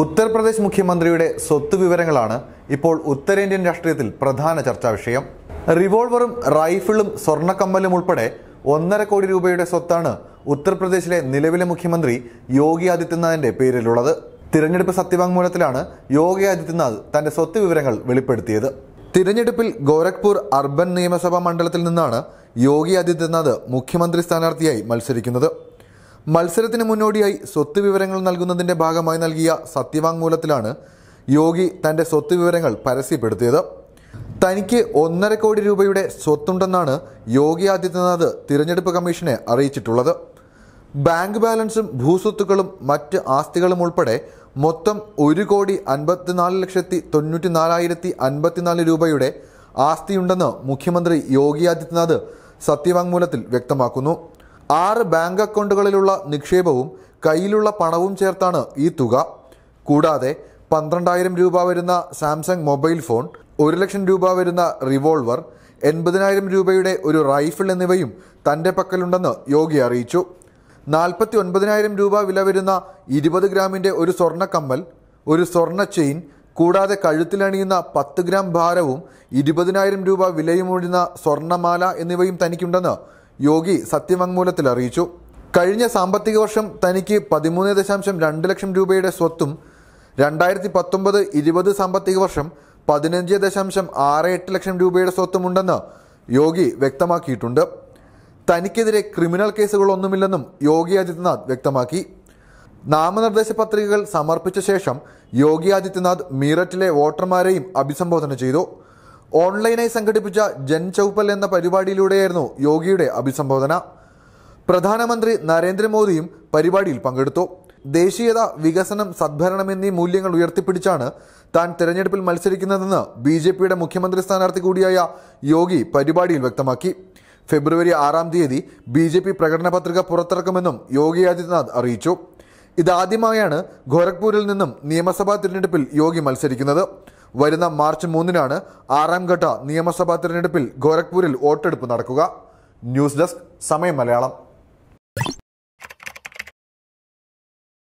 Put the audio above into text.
ഉത്തർപ്രദേശ് മുഖ്യമന്ത്രിയുടെ സ്വത്ത് വിവരങ്ങളാണ് ഇപ്പോൾ ഉത്തരേന്ത്യൻ രാഷ്ട്രീയത്തിൽ പ്രധാന ചർച്ചാ വിഷയം റിവോൾവറും റൈഫിളും സ്വർണ്ണക്കമ്മലും ഉൾപ്പെടെ ഒന്നര കോടി രൂപയുടെ സ്വത്താണ് ഉത്തർപ്രദേശിലെ നിലവിലെ മുഖ്യമന്ത്രി യോഗി ആദിത്യനാഥിന്റെ പേരിലുള്ളത് തിരഞ്ഞെടുപ്പ് സത്യവാങ്മൂലത്തിലാണ് യോഗി ആദിത്യനാഥ് തന്റെ സ്വത്ത് വിവരങ്ങൾ വെളിപ്പെടുത്തിയത് തിരഞ്ഞെടുപ്പിൽ ഗോരഖ്പൂർ അർബൻ നിയമസഭാ മണ്ഡലത്തിൽ നിന്നാണ് യോഗി ആദിത്യനാഥ് മുഖ്യമന്ത്രി സ്ഥാനാർത്ഥിയായി മത്സരിക്കുന്നത് മത്സരത്തിന് മുന്നോടിയായി സ്വത്ത് വിവരങ്ങൾ നൽകുന്നതിൻ്റെ ഭാഗമായി നൽകിയ സത്യവാങ്മൂലത്തിലാണ് യോഗി തൻ്റെ സ്വത്ത് വിവരങ്ങൾ പരസ്യപ്പെടുത്തിയത് തനിക്ക് ഒന്നര കോടി രൂപയുടെ സ്വത്തുണ്ടെന്നാണ് യോഗി ആദിത്യനാഥ് തിരഞ്ഞെടുപ്പ് കമ്മീഷനെ അറിയിച്ചിട്ടുള്ളത് ബാങ്ക് ബാലൻസും ഭൂസ്വത്തുക്കളും മറ്റ് ആസ്തികളും ഉൾപ്പെടെ മൊത്തം ഒരു കോടി അൻപത്തിനാല് ലക്ഷത്തി തൊണ്ണൂറ്റി നാലായിരത്തി അൻപത്തിനാല് രൂപയുടെ ആസ്തിയുണ്ടെന്ന് മുഖ്യമന്ത്രി യോഗി ആദിത്യനാഥ് സത്യവാങ്മൂലത്തിൽ വ്യക്തമാക്കുന്നു ആറ് ബാങ്ക് അക്കൗണ്ടുകളിലുള്ള നിക്ഷേപവും കയ്യിലുള്ള പണവും ചേർത്താണ് ഈ തുക കൂടാതെ പന്ത്രണ്ടായിരം രൂപ വരുന്ന സാംസങ് മൊബൈൽ ഫോൺ ഒരു ലക്ഷം രൂപ വരുന്ന റിവോൾവർ എൺപതിനായിരം രൂപയുടെ ഒരു റൈഫിൾ എന്നിവയും തൻ്റെ പക്കലുണ്ടെന്ന് യോഗി അറിയിച്ചു നാൽപ്പത്തി ഒൻപതിനായിരം രൂപ വില വരുന്ന ഇരുപത് ഗ്രാമിൻ്റെ ഒരു സ്വർണ്ണ കമ്മൽ ഒരു സ്വർണ്ണ ചെയിൻ കൂടാതെ കഴുത്തിലണിയുന്ന പത്ത് ഗ്രാം ഭാരവും ഇരുപതിനായിരം രൂപ വിലയും സ്വർണ്ണമാല എന്നിവയും തനിക്കുണ്ടെന്ന് യോഗി സത്യവാങ്മൂലത്തിൽ അറിയിച്ചു കഴിഞ്ഞ സാമ്പത്തിക വർഷം തനിക്ക് പതിമൂന്ന് ദശാംശം രണ്ട് ലക്ഷം രൂപയുടെ സ്വത്തും രണ്ടായിരത്തി പത്തൊമ്പത് ഇരുപത് സാമ്പത്തിക വർഷം പതിനഞ്ച് ദശാംശം ആറ് എട്ട് ലക്ഷം രൂപയുടെ സ്വത്തുമുണ്ടെന്ന് യോഗി വ്യക്തമാക്കിയിട്ടുണ്ട് തനിക്കെതിരെ ക്രിമിനൽ കേസുകളൊന്നുമില്ലെന്നും യോഗി ആദിത്യനാഥ് വ്യക്തമാക്കി നാമനിർദ്ദേശ പത്രികകൾ സമർപ്പിച്ച ശേഷം യോഗി ആദിത്യനാഥ് മീററ്റിലെ വോട്ടർമാരെയും അഭിസംബോധന ചെയ്തു ഓൺലൈനായി സംഘടിപ്പിച്ച ജൻ ചൗപ്പൽ എന്ന പരിപാടിയിലൂടെയായിരുന്നു യോഗിയുടെ അഭിസംബോധന പ്രധാനമന്ത്രി നരേന്ദ്രമോദിയും പരിപാടിയിൽ പങ്കെടുത്തു ദേശീയത വികസനം സദ്ഭരണം എന്നീ മൂല്യങ്ങൾ ഉയർത്തിപ്പിടിച്ചാണ് താൻ തെരഞ്ഞെടുപ്പിൽ മത്സരിക്കുന്നതെന്ന് ബി ജെ പിയുടെ മുഖ്യമന്ത്രി സ്ഥാനാർത്ഥി കൂടിയായ യോഗി പരിപാടിയിൽ വ്യക്തമാക്കി ഫെബ്രുവരി ആറാം തീയതി ബി ജെ പി പ്രകടന പത്രിക പുറത്തിറക്കുമെന്നും യോഗി ആദിത്യനാഥ് അറിയിച്ചു ഇതാദ്യമായാണ് ഗോരഖ്പൂരിൽ നിന്നും നിയമസഭാ തിരഞ്ഞെടുപ്പിൽ യോഗി മത്സരിക്കുന്നത് വരുന്ന മാർച്ച് മൂന്നിനാണ് ആറാം ഘട്ട നിയമസഭാ തിരഞ്ഞെടുപ്പിൽ ഗോരഖ്പൂരിൽ വോട്ടെടുപ്പ് നടക്കുക ന്യൂസ് ഡെസ്ക് സമയം മലയാളം